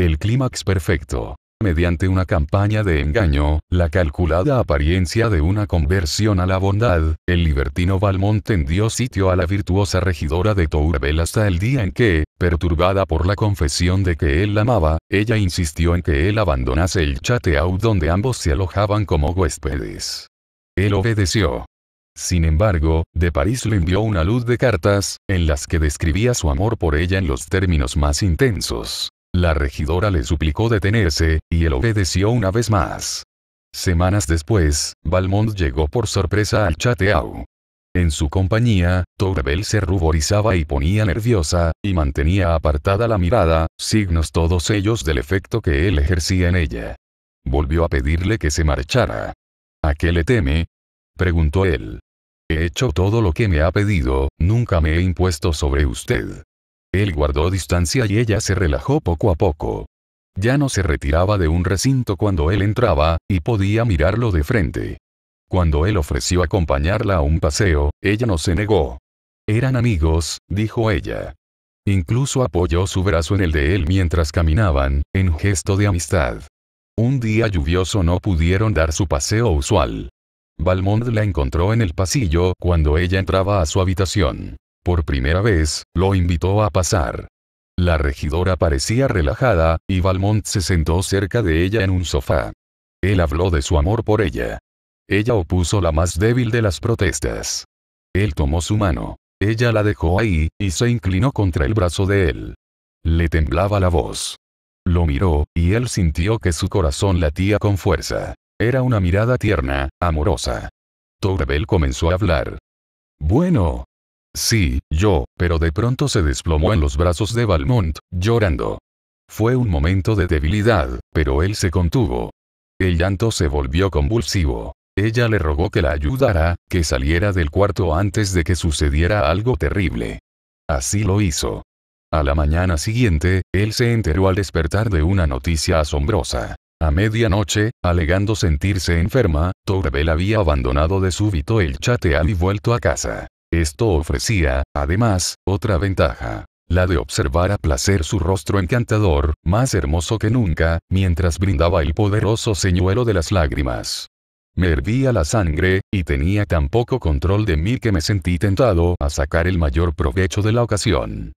El clímax perfecto. Mediante una campaña de engaño, la calculada apariencia de una conversión a la bondad, el libertino Valmont tendió sitio a la virtuosa regidora de Tourbel hasta el día en que, perturbada por la confesión de que él la amaba, ella insistió en que él abandonase el chateau donde ambos se alojaban como huéspedes. Él obedeció. Sin embargo, de París le envió una luz de cartas, en las que describía su amor por ella en los términos más intensos. La regidora le suplicó detenerse, y él obedeció una vez más. Semanas después, Valmont llegó por sorpresa al chateau. En su compañía, Tourbel se ruborizaba y ponía nerviosa, y mantenía apartada la mirada, signos todos ellos del efecto que él ejercía en ella. Volvió a pedirle que se marchara. ¿A qué le teme? preguntó él. He hecho todo lo que me ha pedido, nunca me he impuesto sobre usted. Él guardó distancia y ella se relajó poco a poco. Ya no se retiraba de un recinto cuando él entraba, y podía mirarlo de frente. Cuando él ofreció acompañarla a un paseo, ella no se negó. Eran amigos, dijo ella. Incluso apoyó su brazo en el de él mientras caminaban, en gesto de amistad. Un día lluvioso no pudieron dar su paseo usual. Valmont la encontró en el pasillo cuando ella entraba a su habitación por primera vez, lo invitó a pasar. La regidora parecía relajada, y Valmont se sentó cerca de ella en un sofá. Él habló de su amor por ella. Ella opuso la más débil de las protestas. Él tomó su mano. Ella la dejó ahí, y se inclinó contra el brazo de él. Le temblaba la voz. Lo miró, y él sintió que su corazón latía con fuerza. Era una mirada tierna, amorosa. Tourvel comenzó a hablar. Bueno, Sí, yo, pero de pronto se desplomó en los brazos de Valmont, llorando. Fue un momento de debilidad, pero él se contuvo. El llanto se volvió convulsivo. Ella le rogó que la ayudara, que saliera del cuarto antes de que sucediera algo terrible. Así lo hizo. A la mañana siguiente, él se enteró al despertar de una noticia asombrosa. A medianoche, alegando sentirse enferma, Tourbel había abandonado de súbito el chateal y vuelto a casa. Esto ofrecía, además, otra ventaja, la de observar a placer su rostro encantador, más hermoso que nunca, mientras brindaba el poderoso señuelo de las lágrimas. Me hervía la sangre, y tenía tan poco control de mí que me sentí tentado a sacar el mayor provecho de la ocasión.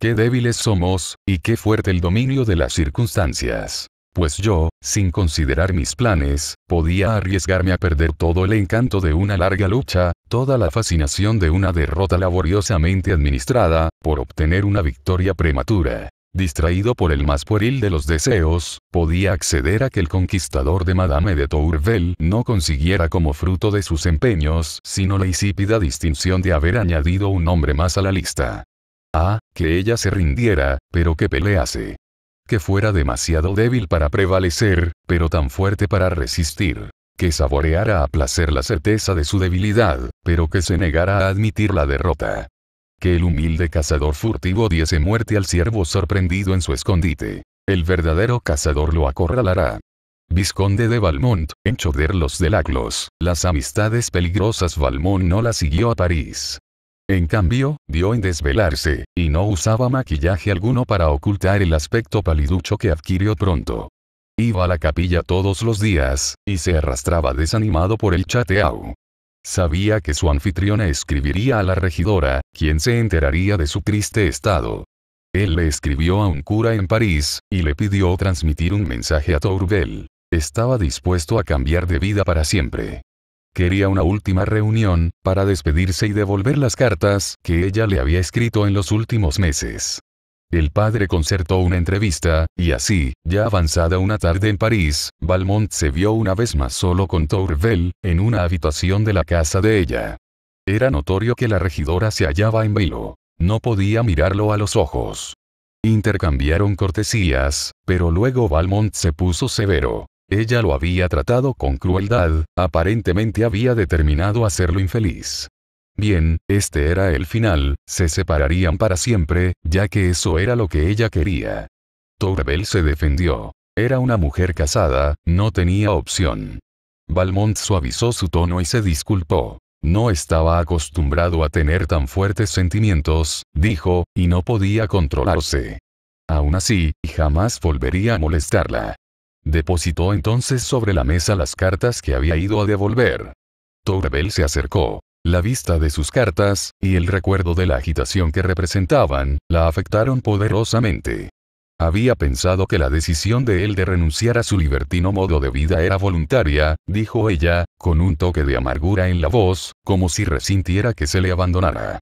Qué débiles somos, y qué fuerte el dominio de las circunstancias pues yo, sin considerar mis planes, podía arriesgarme a perder todo el encanto de una larga lucha, toda la fascinación de una derrota laboriosamente administrada, por obtener una victoria prematura. Distraído por el más pueril de los deseos, podía acceder a que el conquistador de Madame de Tourvel no consiguiera como fruto de sus empeños, sino la insípida distinción de haber añadido un hombre más a la lista. Ah, que ella se rindiera, pero que pelease que fuera demasiado débil para prevalecer, pero tan fuerte para resistir, que saboreara a placer la certeza de su debilidad, pero que se negara a admitir la derrota. Que el humilde cazador furtivo diese muerte al ciervo sorprendido en su escondite. El verdadero cazador lo acorralará. Visconde de Valmont, en Choder los Delaclos, las amistades peligrosas Valmont no la siguió a París, en cambio, dio en desvelarse, y no usaba maquillaje alguno para ocultar el aspecto paliducho que adquirió pronto. Iba a la capilla todos los días, y se arrastraba desanimado por el chateau. Sabía que su anfitriona escribiría a la regidora, quien se enteraría de su triste estado. Él le escribió a un cura en París, y le pidió transmitir un mensaje a Tourbel. Estaba dispuesto a cambiar de vida para siempre. Quería una última reunión, para despedirse y devolver las cartas que ella le había escrito en los últimos meses. El padre concertó una entrevista, y así, ya avanzada una tarde en París, Valmont se vio una vez más solo con Tourvel, en una habitación de la casa de ella. Era notorio que la regidora se hallaba en velo. No podía mirarlo a los ojos. Intercambiaron cortesías, pero luego Valmont se puso severo. Ella lo había tratado con crueldad, aparentemente había determinado hacerlo infeliz. Bien, este era el final, se separarían para siempre, ya que eso era lo que ella quería. Tourbel se defendió. Era una mujer casada, no tenía opción. Valmont suavizó su tono y se disculpó. No estaba acostumbrado a tener tan fuertes sentimientos, dijo, y no podía controlarse. Aún así, jamás volvería a molestarla. Depositó entonces sobre la mesa las cartas que había ido a devolver. Tourbel se acercó. La vista de sus cartas, y el recuerdo de la agitación que representaban, la afectaron poderosamente. Había pensado que la decisión de él de renunciar a su libertino modo de vida era voluntaria, dijo ella, con un toque de amargura en la voz, como si resintiera que se le abandonara.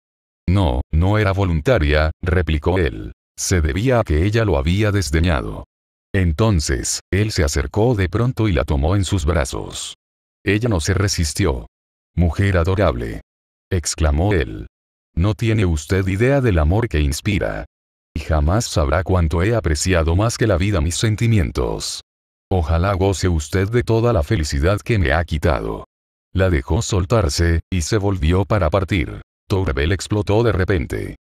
No, no era voluntaria, replicó él. Se debía a que ella lo había desdeñado. Entonces, él se acercó de pronto y la tomó en sus brazos. Ella no se resistió. Mujer adorable. exclamó él. No tiene usted idea del amor que inspira. Y jamás sabrá cuánto he apreciado más que la vida mis sentimientos. Ojalá goce usted de toda la felicidad que me ha quitado. La dejó soltarse, y se volvió para partir. Torbel explotó de repente.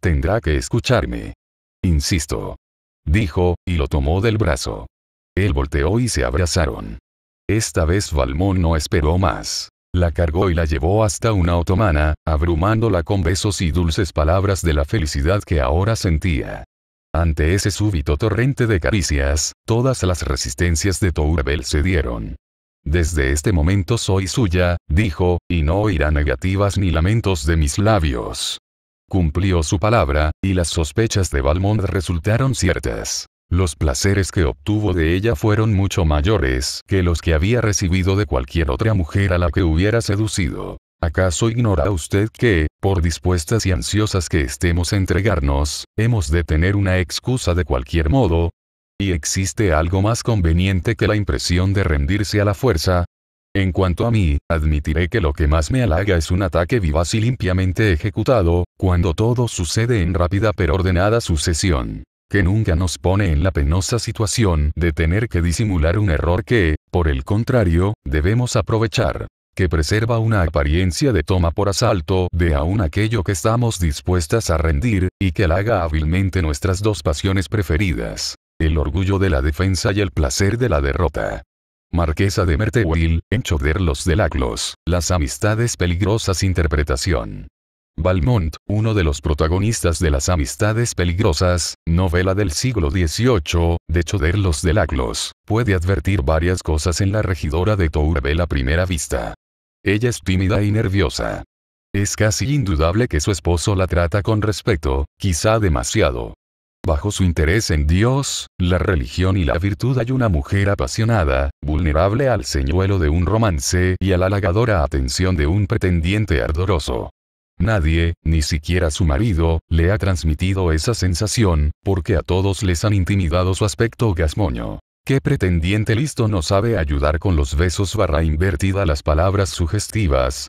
Tendrá que escucharme. Insisto dijo, y lo tomó del brazo. Él volteó y se abrazaron. Esta vez Valmón no esperó más. La cargó y la llevó hasta una otomana, abrumándola con besos y dulces palabras de la felicidad que ahora sentía. Ante ese súbito torrente de caricias, todas las resistencias de Tourbel cedieron. Desde este momento soy suya, dijo, y no oirá negativas ni lamentos de mis labios. Cumplió su palabra, y las sospechas de Valmont resultaron ciertas. Los placeres que obtuvo de ella fueron mucho mayores que los que había recibido de cualquier otra mujer a la que hubiera seducido. ¿Acaso ignora usted que, por dispuestas y ansiosas que estemos a entregarnos, hemos de tener una excusa de cualquier modo? ¿Y existe algo más conveniente que la impresión de rendirse a la fuerza? En cuanto a mí, admitiré que lo que más me halaga es un ataque vivaz y limpiamente ejecutado, cuando todo sucede en rápida pero ordenada sucesión que nunca nos pone en la penosa situación de tener que disimular un error que, por el contrario, debemos aprovechar que preserva una apariencia de toma por asalto de aún aquello que estamos dispuestas a rendir, y que halaga hábilmente nuestras dos pasiones preferidas, el orgullo de la defensa y el placer de la derrota. Marquesa de Merteuil, en Choderlos los Delaclos, Las Amistades Peligrosas Interpretación. Valmont, uno de los protagonistas de Las Amistades Peligrosas, novela del siglo XVIII, de Choderlos los Delaclos, puede advertir varias cosas en la regidora de Tourvel a primera vista. Ella es tímida y nerviosa. Es casi indudable que su esposo la trata con respeto, quizá demasiado, Bajo su interés en Dios, la religión y la virtud hay una mujer apasionada, vulnerable al señuelo de un romance y a la halagadora atención de un pretendiente ardoroso. Nadie, ni siquiera su marido, le ha transmitido esa sensación, porque a todos les han intimidado su aspecto gasmoño. ¿Qué pretendiente listo no sabe ayudar con los besos barra invertida las palabras sugestivas?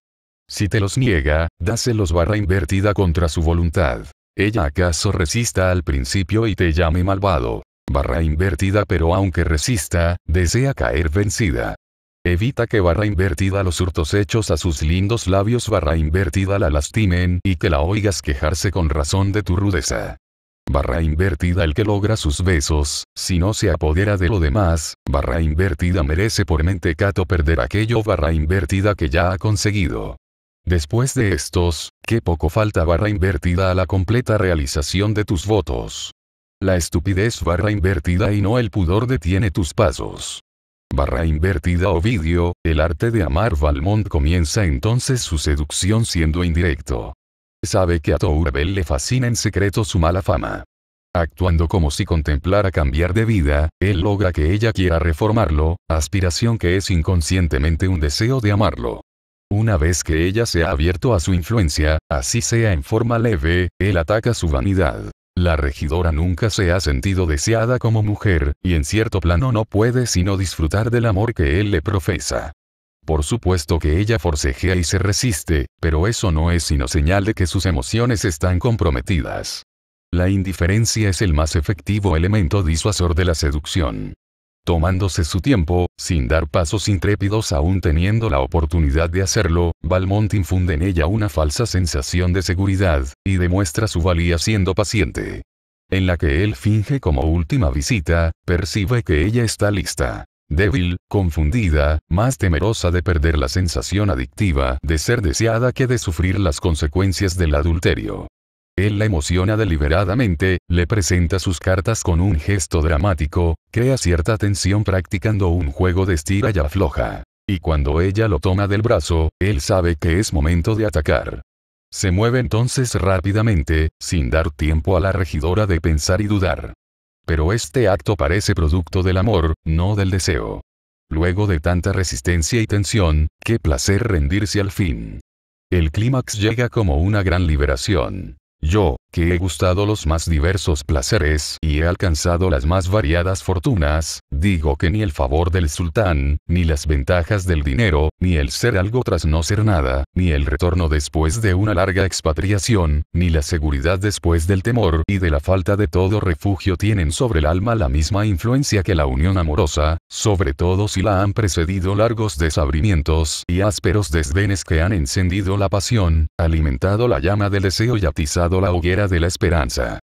Si te los niega, dáselos barra invertida contra su voluntad ella acaso resista al principio y te llame malvado. Barra invertida pero aunque resista, desea caer vencida. Evita que barra invertida los hurtos hechos a sus lindos labios barra invertida la lastimen y que la oigas quejarse con razón de tu rudeza. Barra invertida el que logra sus besos, si no se apodera de lo demás, barra invertida merece por mentecato perder aquello barra invertida que ya ha conseguido. Después de estos, qué poco falta barra invertida a la completa realización de tus votos. La estupidez barra invertida y no el pudor detiene tus pasos. Barra invertida Ovidio, el arte de amar Valmont comienza entonces su seducción siendo indirecto. Sabe que a Tourbel le fascina en secreto su mala fama. Actuando como si contemplara cambiar de vida, él logra que ella quiera reformarlo, aspiración que es inconscientemente un deseo de amarlo. Una vez que ella se ha abierto a su influencia, así sea en forma leve, él ataca su vanidad. La regidora nunca se ha sentido deseada como mujer, y en cierto plano no puede sino disfrutar del amor que él le profesa. Por supuesto que ella forcejea y se resiste, pero eso no es sino señal de que sus emociones están comprometidas. La indiferencia es el más efectivo elemento disuasor de la seducción. Tomándose su tiempo, sin dar pasos intrépidos aún teniendo la oportunidad de hacerlo, Valmont infunde en ella una falsa sensación de seguridad, y demuestra su valía siendo paciente. En la que él finge como última visita, percibe que ella está lista. Débil, confundida, más temerosa de perder la sensación adictiva de ser deseada que de sufrir las consecuencias del adulterio. Él la emociona deliberadamente, le presenta sus cartas con un gesto dramático, crea cierta tensión practicando un juego de estira y afloja. Y cuando ella lo toma del brazo, él sabe que es momento de atacar. Se mueve entonces rápidamente, sin dar tiempo a la regidora de pensar y dudar. Pero este acto parece producto del amor, no del deseo. Luego de tanta resistencia y tensión, qué placer rendirse al fin. El clímax llega como una gran liberación. Yo, que he gustado los más diversos placeres y he alcanzado las más variadas fortunas, digo que ni el favor del sultán, ni las ventajas del dinero, ni el ser algo tras no ser nada, ni el retorno después de una larga expatriación, ni la seguridad después del temor y de la falta de todo refugio tienen sobre el alma la misma influencia que la unión amorosa, sobre todo si la han precedido largos desabrimientos y ásperos desdenes que han encendido la pasión, alimentado la llama del deseo y atizado la hoguera de la esperanza.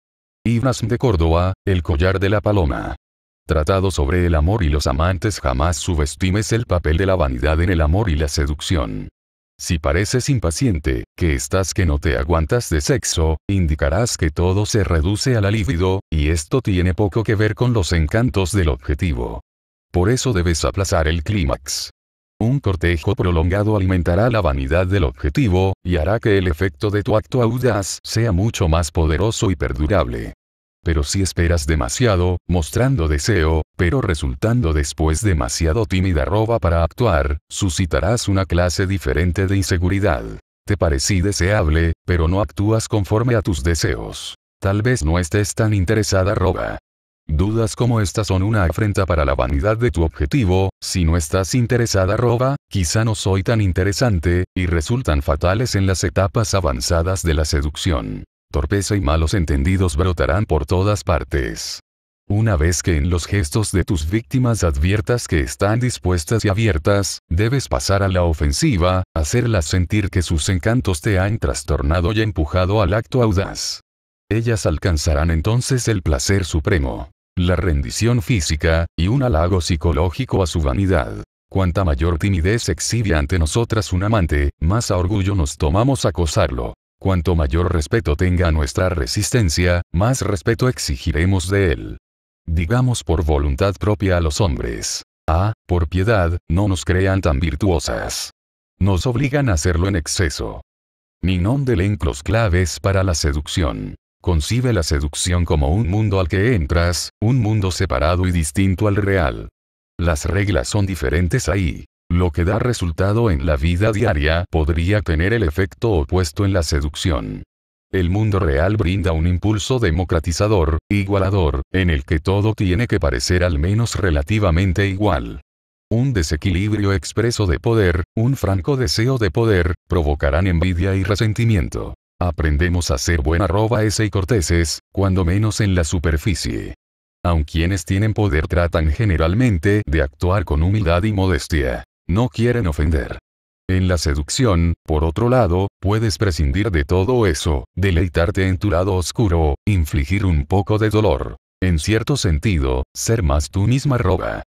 Ibnas de Córdoba, El collar de la paloma. Tratado sobre el amor y los amantes jamás subestimes el papel de la vanidad en el amor y la seducción. Si pareces impaciente, que estás que no te aguantas de sexo, indicarás que todo se reduce a la libido, y esto tiene poco que ver con los encantos del objetivo. Por eso debes aplazar el clímax. Un cortejo prolongado alimentará la vanidad del objetivo, y hará que el efecto de tu acto audaz sea mucho más poderoso y perdurable. Pero si esperas demasiado, mostrando deseo, pero resultando después demasiado tímida roba para actuar, suscitarás una clase diferente de inseguridad. Te parecí deseable, pero no actúas conforme a tus deseos. Tal vez no estés tan interesada roba. Dudas como estas son una afrenta para la vanidad de tu objetivo, si no estás interesada roba, quizá no soy tan interesante, y resultan fatales en las etapas avanzadas de la seducción. Torpeza y malos entendidos brotarán por todas partes. Una vez que en los gestos de tus víctimas adviertas que están dispuestas y abiertas, debes pasar a la ofensiva, hacerlas sentir que sus encantos te han trastornado y empujado al acto audaz. Ellas alcanzarán entonces el placer supremo, la rendición física, y un halago psicológico a su vanidad. Cuanta mayor timidez exhibe ante nosotras un amante, más a orgullo nos tomamos acosarlo. Cuanto mayor respeto tenga nuestra resistencia, más respeto exigiremos de él. Digamos por voluntad propia a los hombres. Ah, por piedad, no nos crean tan virtuosas. Nos obligan a hacerlo en exceso. Ni de claves para la seducción concibe la seducción como un mundo al que entras, un mundo separado y distinto al real. Las reglas son diferentes ahí. Lo que da resultado en la vida diaria podría tener el efecto opuesto en la seducción. El mundo real brinda un impulso democratizador, igualador, en el que todo tiene que parecer al menos relativamente igual. Un desequilibrio expreso de poder, un franco deseo de poder, provocarán envidia y resentimiento. Aprendemos a ser buena roba s y corteses, cuando menos en la superficie. Aun quienes tienen poder tratan generalmente de actuar con humildad y modestia. No quieren ofender. En la seducción, por otro lado, puedes prescindir de todo eso, deleitarte en tu lado oscuro, infligir un poco de dolor. En cierto sentido, ser más tú misma roba.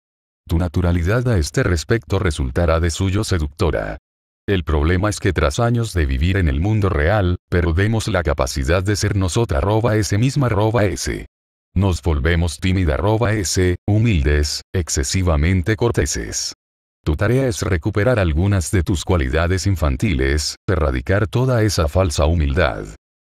Tu naturalidad a este respecto resultará de suyo seductora. El problema es que tras años de vivir en el mundo real, perdemos la capacidad de ser nosotras arroba ese misma arroba Nos volvemos tímida arroba humildes, excesivamente corteses. Tu tarea es recuperar algunas de tus cualidades infantiles, erradicar toda esa falsa humildad.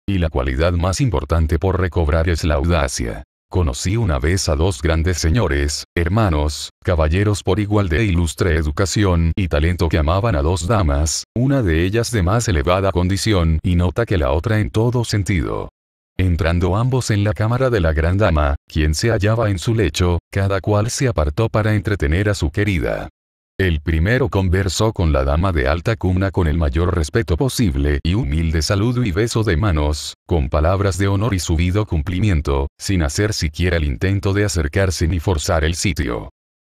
Y la cualidad más importante por recobrar es la audacia. Conocí una vez a dos grandes señores, hermanos, caballeros por igual de ilustre educación y talento que amaban a dos damas, una de ellas de más elevada condición y nota que la otra en todo sentido. Entrando ambos en la cámara de la gran dama, quien se hallaba en su lecho, cada cual se apartó para entretener a su querida. El primero conversó con la dama de alta cuna con el mayor respeto posible y humilde saludo y beso de manos, con palabras de honor y subido cumplimiento, sin hacer siquiera el intento de acercarse ni forzar el sitio.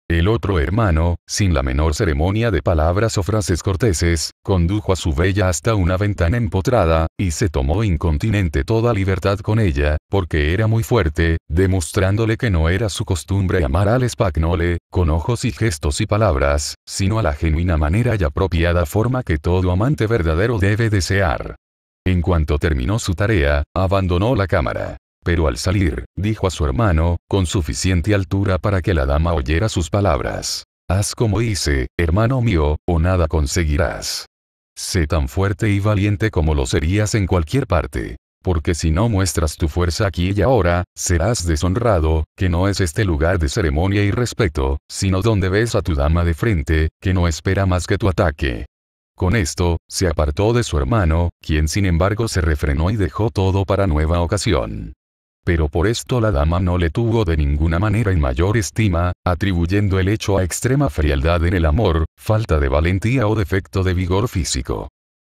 El otro hermano, sin la menor ceremonia de palabras o frases corteses, condujo a su bella hasta una ventana empotrada, y se tomó incontinente toda libertad con ella, porque era muy fuerte, demostrándole que no era su costumbre amar al espagnole, con ojos y gestos y palabras, sino a la genuina manera y apropiada forma que todo amante verdadero debe desear. En cuanto terminó su tarea, abandonó la cámara pero al salir, dijo a su hermano, con suficiente altura para que la dama oyera sus palabras. Haz como hice, hermano mío, o nada conseguirás. Sé tan fuerte y valiente como lo serías en cualquier parte. Porque si no muestras tu fuerza aquí y ahora, serás deshonrado, que no es este lugar de ceremonia y respeto, sino donde ves a tu dama de frente, que no espera más que tu ataque. Con esto, se apartó de su hermano, quien sin embargo se refrenó y dejó todo para nueva ocasión pero por esto la dama no le tuvo de ninguna manera en mayor estima, atribuyendo el hecho a extrema frialdad en el amor, falta de valentía o defecto de vigor físico.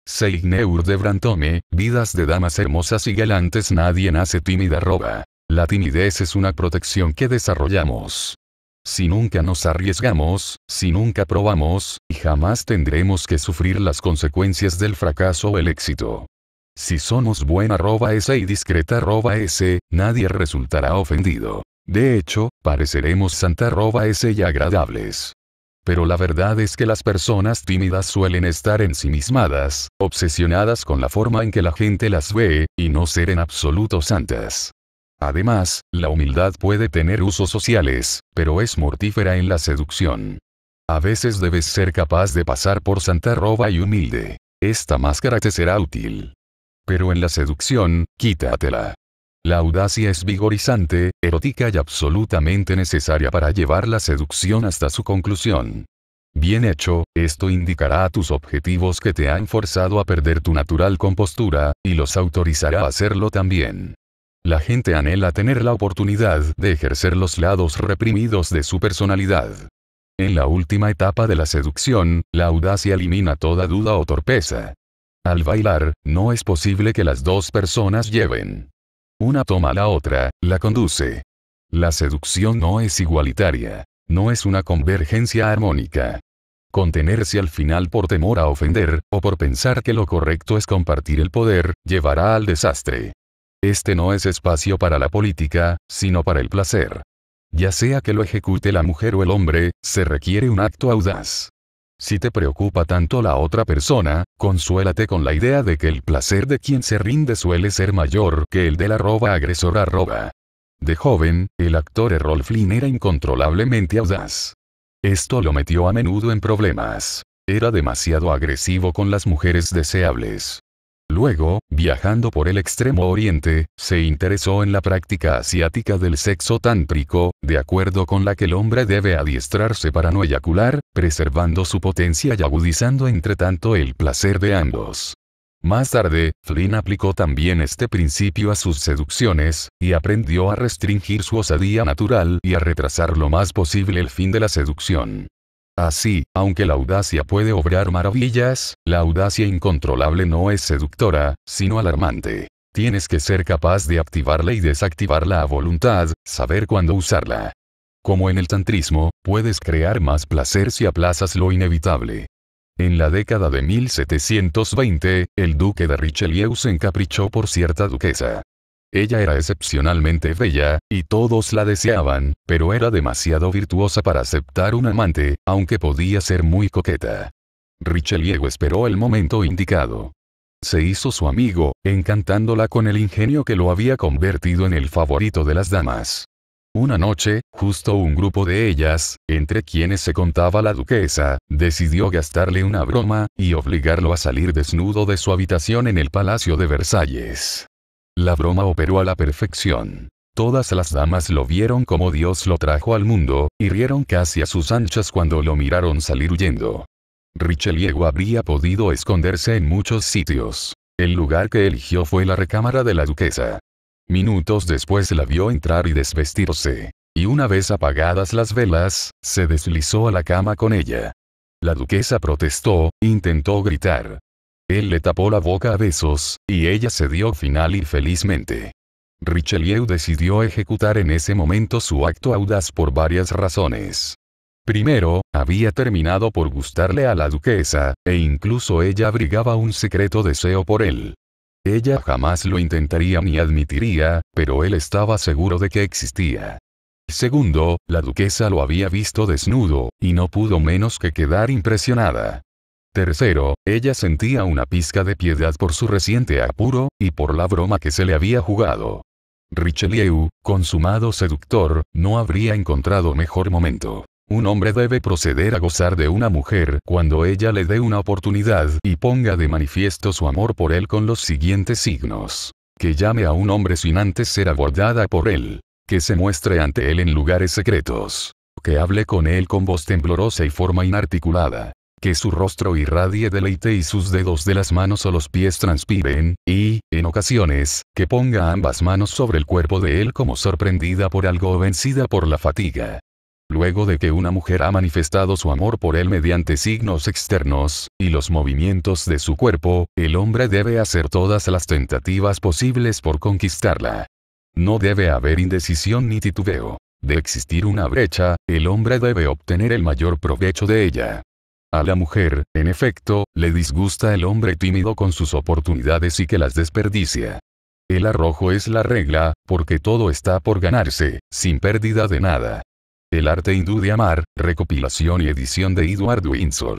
Seigneur de Brantome, vidas de damas hermosas y galantes nadie nace tímida roba. La timidez es una protección que desarrollamos. Si nunca nos arriesgamos, si nunca probamos, jamás tendremos que sufrir las consecuencias del fracaso o el éxito. Si somos buena arroba S y discreta arroba S, nadie resultará ofendido. De hecho, pareceremos santa arroba S y agradables. Pero la verdad es que las personas tímidas suelen estar ensimismadas, obsesionadas con la forma en que la gente las ve, y no ser en absoluto santas. Además, la humildad puede tener usos sociales, pero es mortífera en la seducción. A veces debes ser capaz de pasar por santa arroba y humilde. Esta máscara te será útil. Pero en la seducción, quítatela. La audacia es vigorizante, erótica y absolutamente necesaria para llevar la seducción hasta su conclusión. Bien hecho, esto indicará a tus objetivos que te han forzado a perder tu natural compostura, y los autorizará a hacerlo también. La gente anhela tener la oportunidad de ejercer los lados reprimidos de su personalidad. En la última etapa de la seducción, la audacia elimina toda duda o torpeza. Al bailar, no es posible que las dos personas lleven. Una toma a la otra, la conduce. La seducción no es igualitaria. No es una convergencia armónica. Contenerse al final por temor a ofender, o por pensar que lo correcto es compartir el poder, llevará al desastre. Este no es espacio para la política, sino para el placer. Ya sea que lo ejecute la mujer o el hombre, se requiere un acto audaz. Si te preocupa tanto la otra persona, consuélate con la idea de que el placer de quien se rinde suele ser mayor que el del arroba agresora. arroba. De joven, el actor Errol Flynn era incontrolablemente audaz. Esto lo metió a menudo en problemas. Era demasiado agresivo con las mujeres deseables. Luego, viajando por el extremo oriente, se interesó en la práctica asiática del sexo tántrico, de acuerdo con la que el hombre debe adiestrarse para no eyacular, preservando su potencia y agudizando entre tanto el placer de ambos. Más tarde, Flynn aplicó también este principio a sus seducciones, y aprendió a restringir su osadía natural y a retrasar lo más posible el fin de la seducción. Así, aunque la audacia puede obrar maravillas, la audacia incontrolable no es seductora, sino alarmante. Tienes que ser capaz de activarla y desactivarla a voluntad, saber cuándo usarla. Como en el tantrismo, puedes crear más placer si aplazas lo inevitable. En la década de 1720, el duque de Richelieu se encaprichó por cierta duquesa. Ella era excepcionalmente bella, y todos la deseaban, pero era demasiado virtuosa para aceptar un amante, aunque podía ser muy coqueta. Richelieu esperó el momento indicado. Se hizo su amigo, encantándola con el ingenio que lo había convertido en el favorito de las damas. Una noche, justo un grupo de ellas, entre quienes se contaba la duquesa, decidió gastarle una broma, y obligarlo a salir desnudo de su habitación en el Palacio de Versalles. La broma operó a la perfección. Todas las damas lo vieron como Dios lo trajo al mundo, y rieron casi a sus anchas cuando lo miraron salir huyendo. Richelieu habría podido esconderse en muchos sitios. El lugar que eligió fue la recámara de la duquesa. Minutos después la vio entrar y desvestirse. Y una vez apagadas las velas, se deslizó a la cama con ella. La duquesa protestó, intentó gritar, él le tapó la boca a besos, y ella se dio final y felizmente. Richelieu decidió ejecutar en ese momento su acto audaz por varias razones. Primero, había terminado por gustarle a la duquesa, e incluso ella abrigaba un secreto deseo por él. Ella jamás lo intentaría ni admitiría, pero él estaba seguro de que existía. Segundo, la duquesa lo había visto desnudo, y no pudo menos que quedar impresionada. Tercero, ella sentía una pizca de piedad por su reciente apuro, y por la broma que se le había jugado. Richelieu, consumado seductor, no habría encontrado mejor momento. Un hombre debe proceder a gozar de una mujer cuando ella le dé una oportunidad y ponga de manifiesto su amor por él con los siguientes signos. Que llame a un hombre sin antes ser abordada por él. Que se muestre ante él en lugares secretos. Que hable con él con voz temblorosa y forma inarticulada que su rostro irradie deleite y sus dedos de las manos o los pies transpiren, y, en ocasiones, que ponga ambas manos sobre el cuerpo de él como sorprendida por algo o vencida por la fatiga. Luego de que una mujer ha manifestado su amor por él mediante signos externos, y los movimientos de su cuerpo, el hombre debe hacer todas las tentativas posibles por conquistarla. No debe haber indecisión ni titubeo. De existir una brecha, el hombre debe obtener el mayor provecho de ella. A la mujer, en efecto, le disgusta el hombre tímido con sus oportunidades y que las desperdicia. El arrojo es la regla, porque todo está por ganarse, sin pérdida de nada. El arte hindú de amar, recopilación y edición de Edward Winsor.